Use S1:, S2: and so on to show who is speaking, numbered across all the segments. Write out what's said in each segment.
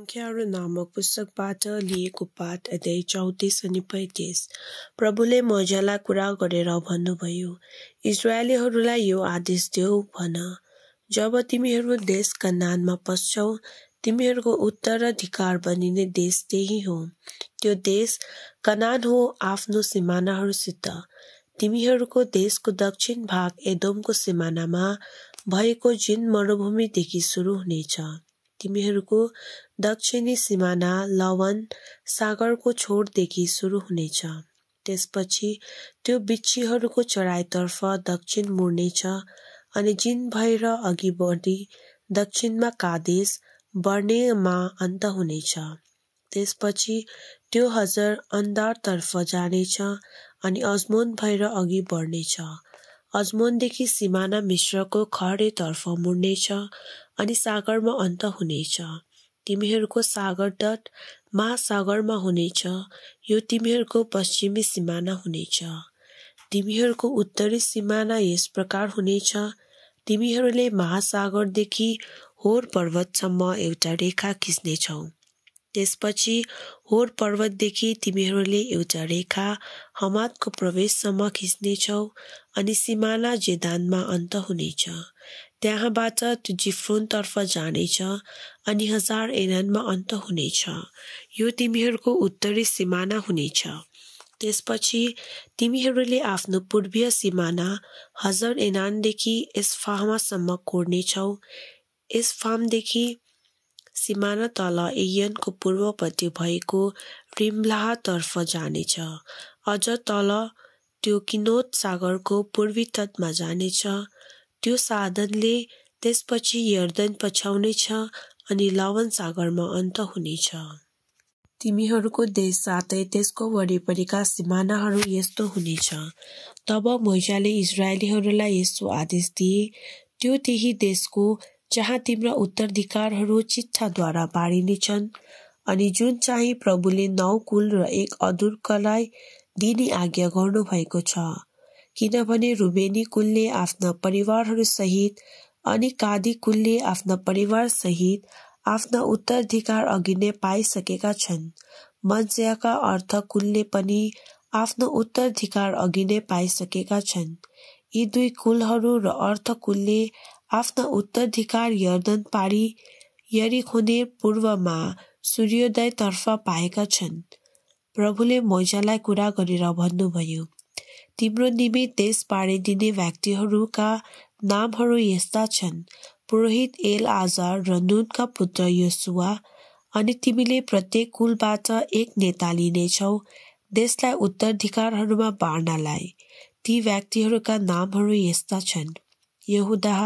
S1: सङ्ख्याहरू नामक पुस्तकबाट लिएको पाठ अध्याय चौतिस अनि पैँतिस प्रभुले मजालाई कुरा गरेर भन्नुभयो इजरायलीहरूलाई यो आदेश देऊ भन जब तिमीहरू देश कनानमा पस्छौ तिमीहरूको उत्तराधिकार बनिने देश त्यही हो त्यो देश कनान हो आफ्नो सिमानाहरूसित तिमीहरूको देशको दक्षिण भाग एदोमको सिमानामा भएको जिन मरुभूमिदेखि सुरु हुनेछ तिमीहरूको दक्षिणी सिमाना लवन सागरको छोरदेखि सुरु हुनेछ त्यसपछि त्यो बिच्छीहरूको चराइतर्फ दक्षिण मुर्नेछ अनि जिन भएर अघि बढी दक्षिणमा कादेश बर्नेमा अन्त हुनेछ त्यसपछि त्यो हजार अन्धारतर्फ जानेछ अनि अजमोन भएर अघि बढ्नेछ अजमोनदेखि सिमाना मिश्रको खडेतर्फ मुड्नेछ अनि सागरमा अन्त हुनेछ तिमीहरूको सागर तट महासागरमा हुनेछ यो तिमीहरूको पश्चिमी सिमाना हुनेछ तिमीहरूको उत्तरी सिमाना यस प्रकार हुनेछ तिमीहरूले महासागरदेखि होर पर्वतसम्म एउटा रेखा खिच्नेछौ त्यसपछि होर पर्वतदेखि तिमीहरूले एउटा रेखा हमातको प्रवेशसम्म खिच्नेछौ अनि सिमाना जेदानमा अन्त हुनेछ त्यहाँबाट त्यो जिफ्रोनतर्फ जानेछ अनि हजार एनानमा अन्त हुनेछ यो तिमीहरूको उत्तरी सिमाना हुनेछ त्यसपछि तिमीहरूले आफ्नो पूर्वीय सिमाना हजार एनानदेखि फाहमासम्म कोर्नेछौ फार्मदेखि सिमाना तल एयनको पूर्वपट्टि भएको रिम्लाहतर्फ जानेछ अझ तल त्यो किनोद सागरको पूर्वी तटमा जानेछ त्यो साधनले त्यसपछि यर्दन पछ्याउनेछ अनि लवन सागरमा अन्त हुनेछ तिमीहरूको देश साथै त्यसको वरिपरिका सिमानाहरू यस्तो हुनेछ तब मोइजाले इजरायलीहरूलाई यस्तो आदेश दिए त्यो त्यही देशको जहाँ तिम्रा उत्तराधिकारहरू शिक्षाद्वारा बाँडिनेछन् अनि जुन चाहिँ प्रभुले नौ कुल र एक अधुर्कलाई दिने आज्ञा गर्नुभएको छ किनभने रुबेनी कुलले आफ्ना परिवारहरूसहित अनि कादी कुलले आफ्ना परिवारसहित आफ्ना उत्तराधिकार अघि नै पाइसकेका छन् मन्स्याका अर्थ कुलले पनि आफ्नो उत्तराधिकार अघि नै पाइसकेका छन् यी दुई कुलहरू र अर्थ कुलले आफ्ना उत्तराधिकार यर्दन पारी यरिखोने पूर्वमा सूर्योदयतर्फ पाएका छन् प्रभुले मैजालाई कुरा गरेर भन्नुभयो तिम्रो निमित्त देश पारिदिने व्यक्तिहरूका नामहरू यस्ता छन् पुरोहित एल आजार र नुनका पुत्र यसुवा अनि तिमीले प्रत्येक कुलबाट एक नेता लिनेछौ देशलाई उत्तराधिकारहरूमा बाँड्नलाई ती व्यक्तिहरूका नामहरू यस्ता छन् यहुदाह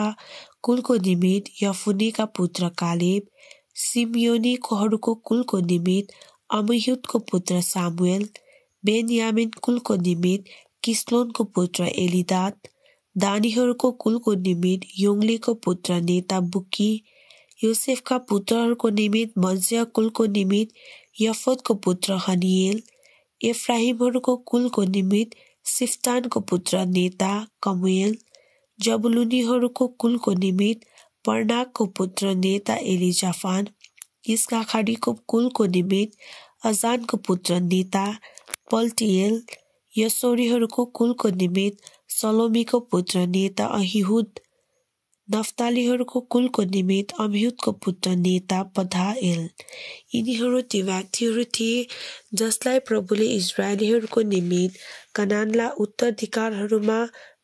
S1: कुलको निमित यफुनीका पुत्र कालेब सिमियोनीहरूको कुलको निमित अमहितको पुत्र सामुएल बेनयामिन कुलको निमित किस्लोनको पुत्र एलिदात दानीहरूको कुलको निमित योङ्लेको पुत्र नेता बुकी युसेफका पुत्रहरूको निमित मज्य कुलको निमित यफतको पुत्र हनियल एफ्राहिमहरूको कुलको निमित सिफ्तानको पुत्र नेता कमुएल जबलुनीहरूको कुलको निमित्त पर्नाकको पुत्र नेता एलिजाफान इस्काखारीको कुलको निमित्त अजानको पुत्र नेता पल्टियल यसोरीहरूको कुलको निमित्त सलोमीको पुत्र नेता अहिहुद नफ्तालीहरूको कुलको निमित्त अमिहुदको पुत्र नेता पधाएल यिनीहरू ती व्यक्तिहरू थिए जसलाई प्रभुले इजरायलीहरूको निमित्त कनानला उत्तराधिकारहरूमा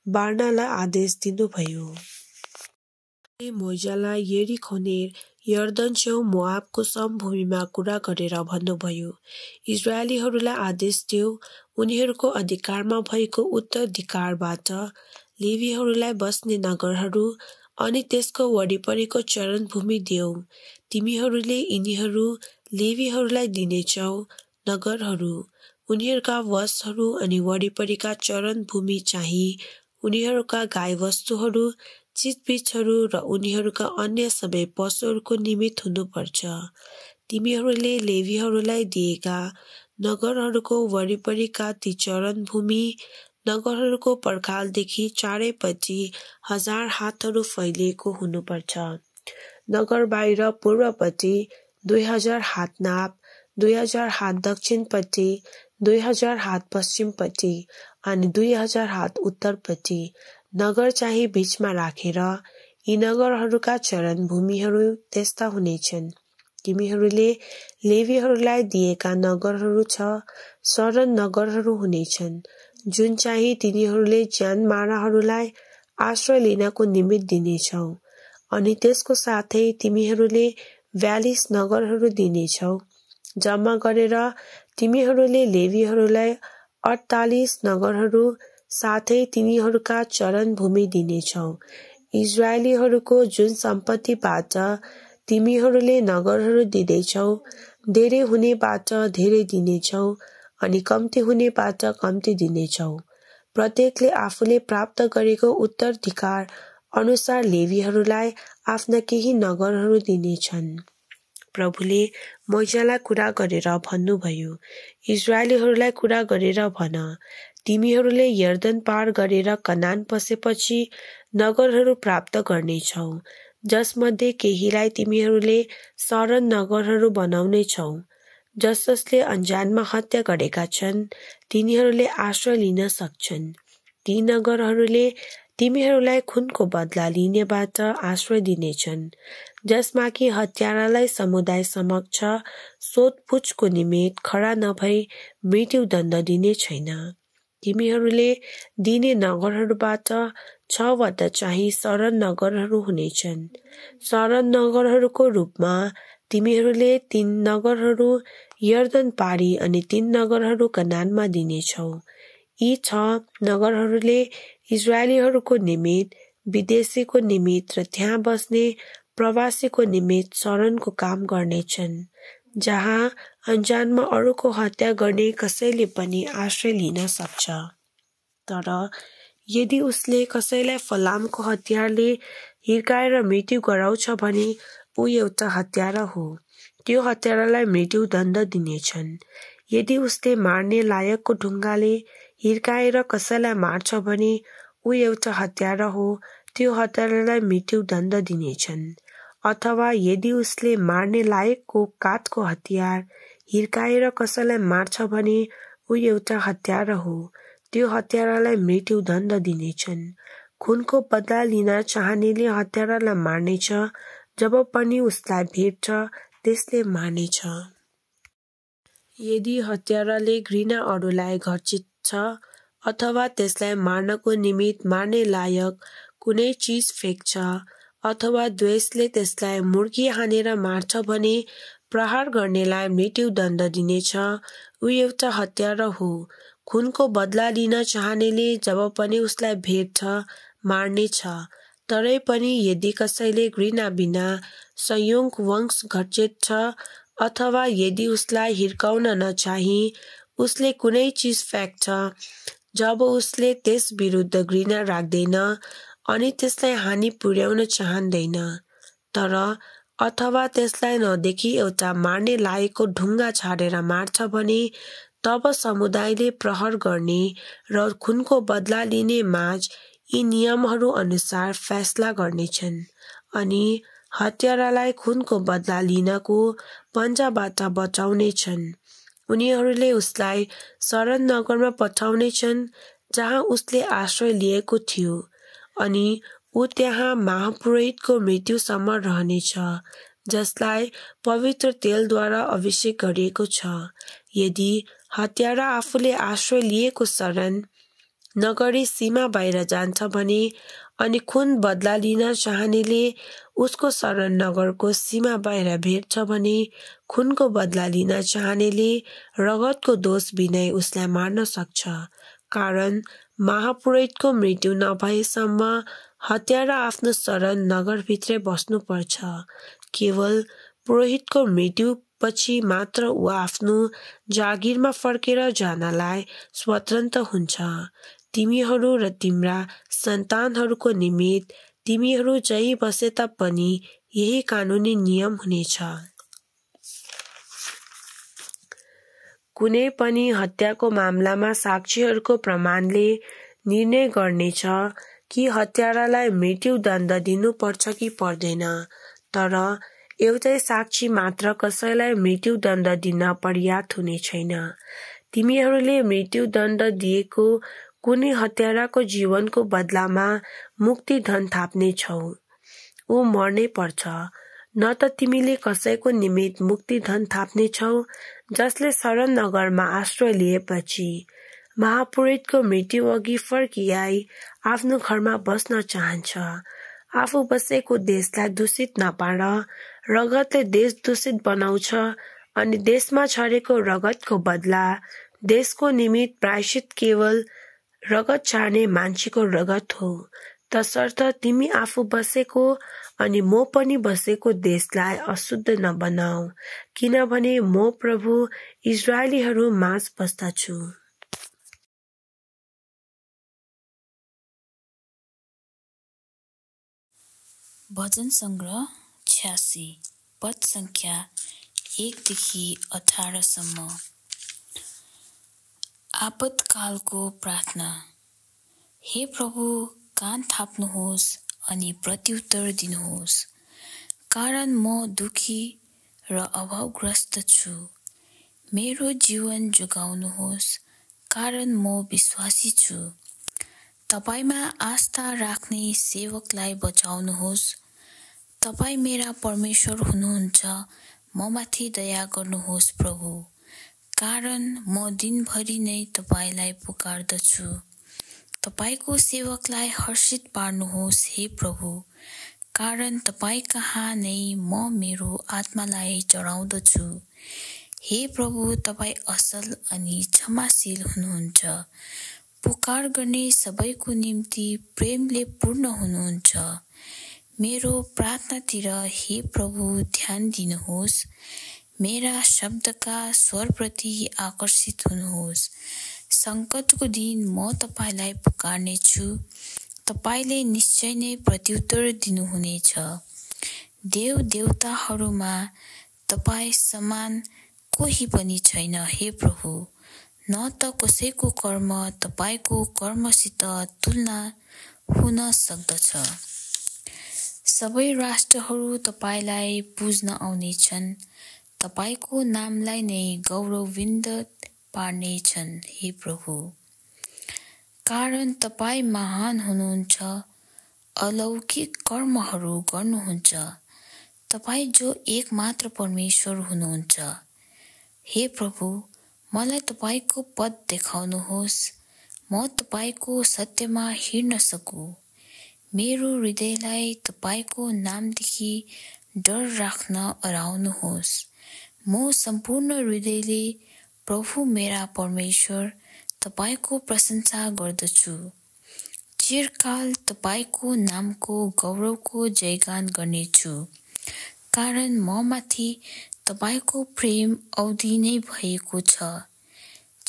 S1: बार्नालाई आदेश दिनुभयो उनले मोजालाई यर्दन छेउ मोआबको समभूमिमा कुरा गरेर भन्नुभयो इजरायलीहरूलाई आदेश दियो उनीहरूको अधिकारमा भएको उत्तराधिकारबाट लेबीहरूलाई बस्ने नगरहरू अनि त्यसको वरिपरिको चरणभूमि देऊ तिमीहरूले यिनीहरू लेबीहरूलाई दिनेछौ नगरहरू उनीहरूका वशहरू अनि वरिपरिका चरण भूमि चाहिँ उनीहरूका गाईवस्तुहरू चितबिचहरू र उनीहरूका अन्य सबै पशुहरूको निमित्त हुनुपर्छ तिमीहरूले लेबीहरूलाई दिएका नगरहरूको वरिपरिका ती भूमि नगरहरूको पर्खालदेखि चारैपट्टि हजार हातहरू फैलिएको हुनुपर्छ नगर बाहिर पूर्वपट्टि दुई हजार हात नाप दुई हजार हात दक्षिणपट्टि दुई हजार हात पश्चिमपट्टि अनि दुई हजार हात उत्तरपट्टि नगर चाहिँ बीचमा राखेर रा, यी नगरहरूका चरण भूमिहरू त्यस्ता हुनेछन् तिमीहरूले लेबीहरूलाई दिएका नगरहरू छ शरण नगरहरू हुनेछन् जुन चाहिँ तिनीहरूले ज्यान माराहरूलाई आश्रय लिनको निमित्त दिनेछौ अनि त्यसको साथै तिमीहरूले ब्यालिस नगरहरू दिनेछौ जम्मा गरेर तिमीहरूले ले अडतालिस नगरहरू साथै तिनीहरूका चरणभूमि दिनेछौ इजरायलीहरूको जुन सम्पत्तिबाट तिमीहरूले नगरहरू दिँदैछौ धेरै हुनेबाट धेरै दिनेछौ अनि कम्ती हुनेबाट कम्ती दिनेछौ प्रत्येकले आफूले प्राप्त गरेको उत्तराधिकार अनुसार लेबीहरूलाई आफ्ना केही नगरहरू दिनेछन् प्रभुले मैजालाई कुरा गरेर भन्नुभयो इजरायलीहरूलाई कुरा गरेर भन तिमीहरूले यर्दन पार गरेर कनान पसेपछि नगरहरू प्राप्त गर्नेछौ जसमध्ये केहीलाई तिमीहरूले शरण नगरहरू बनाउनेछौ जस जसले अन्जानमा हत्या गरेका छन् तिनीहरूले आश्रय लिन सक्छन् ती नगरहरूले तिमीहरूलाई खुनको बदला लिनेबाट आश्रय दिनेछन् जसमा कि हत्यारालाई समुदाय समक्ष सोधपुछको निमित्त खडा नभई मृत्युदण्ड दिने छैन तिमीहरूले दिने नगरहरूबाट छवटा चाहिँ शरण नगरहरू हुनेछन् शरण नगरहरूको रूपमा तिमीहरूले तीन नगरहरू यर्दन पारी अनि तीन नगरहरू कनानमा दिनेछौ यी छ नगरहरूले इजरायलीहरूको निमित्त विदेशीको निमित्त र त्यहाँ बस्ने प्रवासीको निमित्त शरणको काम गर्नेछन् जहाँ अन्जानमा अरूको हत्या गर्ने कसैले पनि आश्रय लिन सक्छ तर यदि उसले कसैलाई फलामको हतियारले हिर्काएर मृत्यु गराउँछ भने ऊ एउटा हतियारा हो त्यो हत्यारालाई मृत्युदण्ड दिनेछन् यदि उसले मार्ने लायकको ढुङ्गाले हिर्काएर कसैलाई मार्छ भने ऊ एउटा हत्यारा हो त्यो हत्यारालाई मृत्युदण्ड दिनेछन् अथवा यदि उसले मार्ने लायकको काठको हतियार हिर्काएर कसैलाई मार्छ भने ऊ एउटा हतियार हो त्यो हतियारालाई मृत्युदण्ड दिनेछन् खुनको बदला लिन चाहनेले हतियारालाई मार्नेछ जब पनि उसलाई भेट्छ त्यसले मार्नेछ यदि हत्याराले घृणा अरूलाई घर्चित छ अथवा त्यसलाई मार्नको निमित्त मार्ने लायक कुनै चिज फ्याँक्छ अथवा द्वेषले त्यसलाई मुर्की हानेर मार्छ भने प्रहार गर्नेलाई मृत्युदण्ड दिनेछ ऊ एउटा हत्यारा हो खुनको बदला लिन चाहनेले जब पनि उसलाई भेट्छ मार्नेछ तरै पनि यदि कसैले घृणा बिना संयोग वंश छ अथवा यदि उसलाई हिर्काउन नचाही उसले कुनै चिज फ्याँक्छ जब उसले त्यस विरुद्ध घृणा राख्दैन अनि त्यसलाई हानि पुर्याउन चाहँदैन तर अथवा त्यसलाई नदेखि एउटा मार्ने लागेको ढुङ्गा छाडेर मार्छ भने तब समुदायले प्रहर गर्ने र खुनको बदला लिने माझ यी नियमहरू अनुसार फैसला गर्नेछन् अनि हत्यारालाई खुनको बदला लिनको पन्जाबाट बचाउनेछन् उनीहरूले उसलाई शरण नगरमा पठाउनेछन् जहाँ उसले आश्रय लिएको थियो अनि ऊ त्यहाँ महापुरोहितको मृत्युसम्म रहनेछ जसलाई पवित्र तेलद्वारा अभिषेक गरिएको छ यदि हत्यारा आफूले आश्रय लिएको शरण नगरी सीमा बाहिर जान्छ भने अनि खुन बदला लिन चाहनेले उसको शरण नगरको सीमा बाहिर भेट्छ भने खुनको बदला लिन चाहनेले रगतको दोष बिना उसलाई मार्न सक्छ कारण महापुरोहितको मृत्यु नभएसम्म हत्या र आफ्नो शरण नगरभित्रै बस्नुपर्छ केवल पुरोहितको मृत्युपछि मात्र ऊ आफ्नो जागिरमा फर्केर जानलाई स्वतन्त्र हुन्छ तिमीहरू र तिम्रा सन्तानहरूको निमित्त तिमीहरू जहीँ बसे तापनि यही कानुनी नियम हुनेछ कुनै पनि हत्याको मामलामा साक्षीहरूको प्रमाणले निर्णय गर्नेछ कि हत्यारालाई मृत्युदण्ड दिनुपर्छ कि पर्दैन तर एउटै साक्षी मात्र कसैलाई मृत्युदण्ड दिन पर्याप्त हुने छैन तिमीहरूले मृत्युदण्ड दिएको कुनै हत्याराको जीवनको बदलामा मुक्ति धन थाप्ने छौ ऊ मर्नै पर्छ न त तिमीले कसैको निमित्त मुक्ति धन थाप्ने छौ जसले नगरमा आश्रय लिएपछि महापुरोहितको अघि फर्किआई आफ्नो घरमा बस्न चाहन्छ आफू बसेको देशलाई दूषित नपार रगतले देश दूषित बनाउँछ अनि देशमा छरेको रगतको बदला देशको निमित्त प्रायश्चित केवल रगत छाड्ने मान्छेको रगत हो तसर्थ तिमी आफू बसेको अनि म पनि बसेको देशलाई अशुद्ध नबनाऊ किनभने म प्रभु इजरायलीहरू माझ बस्दछु
S2: भजन सङ्ग्रह छ्यासी पद सङ्ख्या एकदेखि अठारसम्म आपतकालको प्रार्थना हे प्रभु कान थाप्नुहोस् अनि प्रत्युत्तर दिनुहोस् कारण म दुखी र अभावग्रस्त छु मेरो जीवन जोगाउनुहोस् कारण म विश्वासी छु तपाईँमा आस्था राख्ने सेवकलाई बचाउनुहोस् तपाईँ मेरा परमेश्वर हुनुहुन्छ म माथि दया गर्नुहोस् प्रभु कारण म दिनभरि नै तपाईँलाई पुकार्दछु तपाईँको सेवकलाई हर्षित पार्नुहोस् हे प्रभु कारण तपाईँ कहाँ नै म मेरो आत्मालाई चढाउँदछु हे प्रभु तपाईँ असल अनि क्षमाशील हुनुहुन्छ पुकार गर्ने सबैको निम्ति प्रेमले पूर्ण हुनुहुन्छ मेरो प्रार्थनातिर हे प्रभु ध्यान दिनुहोस् मेरा शब्दका स्वरप्रति आकर्षित हुनुहोस् सङ्कटको दिन म तपाईँलाई पुकार्नेछु तपाईँले निश्चय नै प्रत्युत्तर दिनुहुनेछ देव देवताहरूमा तपाईँ समान कोही पनि छैन हे प्रभु न त कसैको कर्म तपाईँको कर्मसित तुलना हुन सक्दछ सबै राष्ट्रहरू तपाईँलाई बुझ्न आउनेछन् तपाईँको नामलाई नै गौरवविन्द पार्नेछन् हे प्रभु कारण तपाईँ महान हुनुहुन्छ अलौकिक कर्महरू गर्नुहुन्छ तपाईँ जो एक मात्र परमेश्वर हुनुहुन्छ हे प्रभु मलाई तपाईँको पद देखाउनुहोस् म तपाईँको सत्यमा हिँड्न सकु मेरो हृदयलाई तपाईँको नामदेखि डर राख्न अराउनुहोस् म सम्पूर्ण हृदयले प्रभु मेरा परमेश्वर तपाईँको प्रशंसा गर्दछु चिरकाल तपाईँको नामको गौरवको जयगान गर्नेछु कारण ममाथि तपाईँको प्रेम औधी नै भएको छ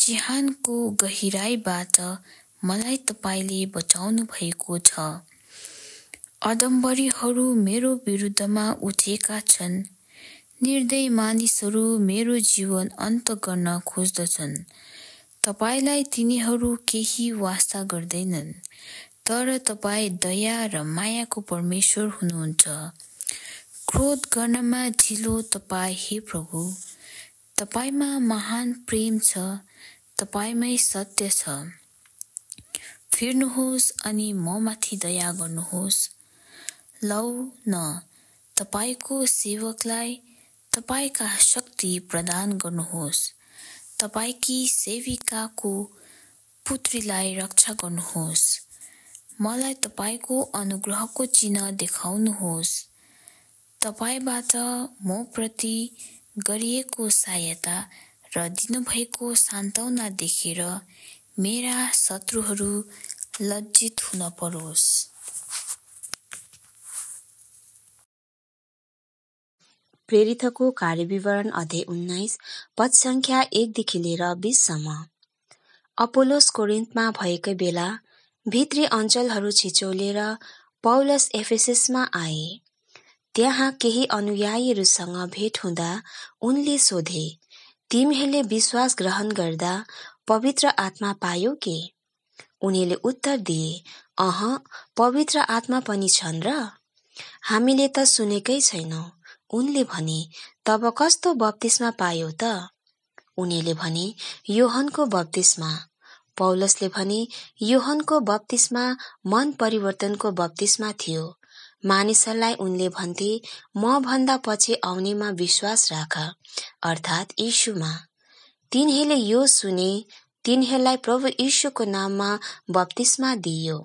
S2: चिहानको गहिराईबाट मलाई तपाईँले बचाउनु भएको छ अदम्बरीहरू मेरो विरुद्धमा उठेका छन् निर्दय मानिसहरू मेरो जीवन अन्त गर्न खोज्दछन् तपाईँलाई तिनीहरू केही वास्ता गर्दैनन् तर तपाईँ दया र मायाको परमेश्वर हुनुहुन्छ क्रोध गर्नमा ढिलो तपाईँ हे प्रभु तपाईँमा महान प्रेम छ तपाईँमै सत्य छ फिर्नुहोस् अनि म माथि दया गर्नुहोस् लौ न तपाईँको सेवकलाई तपाईँका शक्ति प्रदान गर्नुहोस् तपाईँकी सेविकाको पुत्रीलाई रक्षा गर्नुहोस् मलाई तपाईँको अनुग्रहको चिन्ह देखाउनुहोस् तपाईँबाट म प्रति गरिएको सहायता र दिनुभएको सान्त्वना देखेर मेरा शत्रुहरू लज्जित हुन परोस्
S3: प्रेरितको कार्यविवरण अध्याय उन्नाइस पद सङ्ख्या एकदेखि लिएर बिससम्म अपोलोस कोरिन्तमा भएकै बेला भित्री अञ्चलहरू छिचोलेर पौलस एफएसएसमा आए त्यहाँ केही अनुयायीहरूसँग भेट हुँदा उनले सोधे तिमीहरूले विश्वास ग्रहण गर्दा पवित्र आत्मा पायो के उनीहरूले उत्तर दिए अह पवित्र आत्मा पनि छन् र हामीले त सुनेकै छैनौ उनले भने तब कस्तो बप्तिस्मा पायो त उनीले भने योहनको बप्तिस्मा पौलसले भने योहनको बप्तिस्मा मन परिवर्तनको बप्तिस्मा थियो मानिसहरूलाई उनले भन्थे म भन्दा पछि आउनेमा विश्वास राख अर्थात् यीशुमा तिनीहरूले यो सुने तिनीहरूलाई प्रभु यीशुको नाममा बप्तिस्मा दिइयो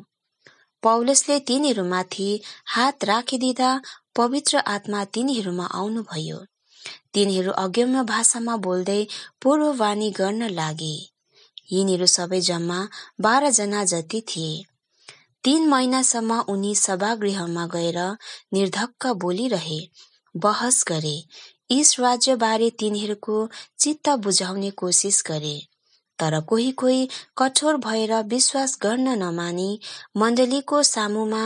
S3: पौलसले तिनीहरूमाथि हात राखिदिँदा पवित्र आत्मा तिनीहरूमा आउनुभयो तिनीहरू अगम्य भाषामा बोल्दै पूर्ववाणी गर्न लागे यिनीहरू सबै जम्मा बाह्रजना जति थिए तीन महिनासम्म उनी सभागृहमा गएर निर्धक्क बोलिरहे बहस गरे यस राज्यबारे तिनीहरूको चित्त बुझाउने कोसिस गरे तर कोही कोही कठोर भएर विश्वास गर्न नमानी मण्डलीको सामुमा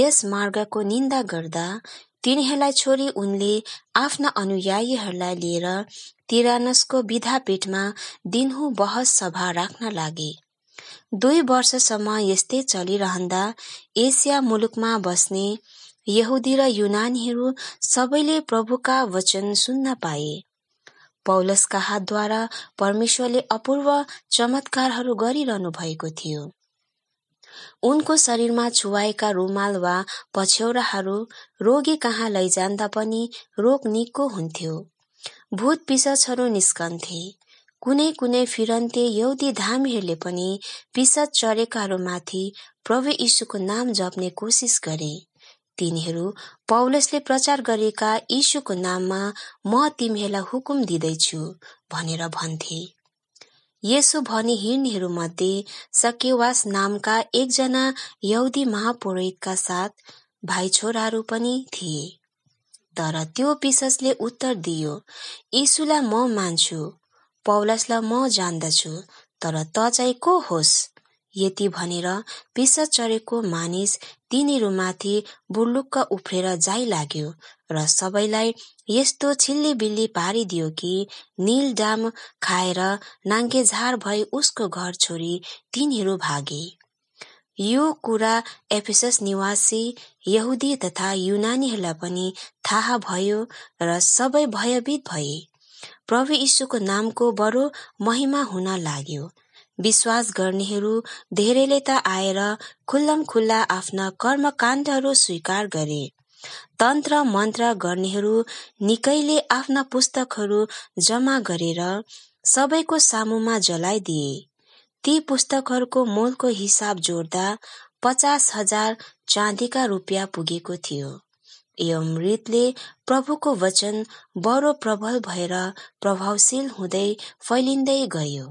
S3: यस मार्गको निन्दा गर्दा तिनीहरूलाई छोरी उनले आफ्ना अनुयायीहरूलाई लिएर तिरानसको विधापीठमा दिनहु बहस सभा राख्न लागे दुई वर्षसम्म यस्तै चलिरहँदा एसिया मुलुकमा बस्ने यहुदी र युनानीहरू सबैले प्रभुका वचन सुन्न पाए पौलसका हातद्वारा परमेश्वरले अपूर्व चमत्कारहरू गरिरहनु भएको थियो उनको शरीरमा छुवाएका रुमाल वा पछ्यौराहरू रोगी कहाँ लैजान्दा पनि रोग निको हुन्थ्यो भूत पिसचहरू निस्कन्थे कुनै कुनै फिरन्ते यौदी धामीहरूले पनि पिसच चरेकाहरूमाथि प्रभु यीशुको नाम जप्ने कोसिस गरे तिनीहरू पौलसले प्रचार गरेका यीशुको नाममा म तिमीहरूलाई हुकुम दिँदैछु भनेर भन्थे यसो भनी हिँड्नेहरूमध्ये सकेवास नामका एकजना यौदी महापुरोहितका साथ भाइ छोराहरू पनि थिए तर त्यो पिससले उत्तर दियो यीशुलाई म मान्छु पौलसलाई म जान्दछु तर त चाहिँ को होस् यति भनेर पिसा चढेको मानिस तिनीहरूमाथि बुर्लुक्क उफ्रेर जाइ लाग्यो र सबैलाई यस्तो छिल्ली बिल्ली पारिदियो कि निल डाम खाएर नाङ्गेझार भई उसको घर छोरी तिनीहरू भागे यो कुरा एफिसस निवासी यहुदी तथा युनानीहरूलाई पनि थाहा भयो र सबै भयभीत भए प्रभु यीशुको नामको बडो महिमा हुन लाग्यो विश्वास गर्नेहरू धेरैले त आएर खुल्लम खुल्ला आफ्ना कर्मकाण्डहरू स्वीकार गरे तन्त्र मन्त्र गर्नेहरू निकैले आफ्ना पुस्तकहरू जम्मा गरेर सबैको सामुमा जलाइदिए ती पुस्तकहरूको मोलको हिसाब जोड्दा पचास हजार चाँदीका रुपियाँ पुगेको थियो यो मृतले प्रभुको वचन बडो प्रबल भएर प्रभावशील हुँदै फैलिँदै गयो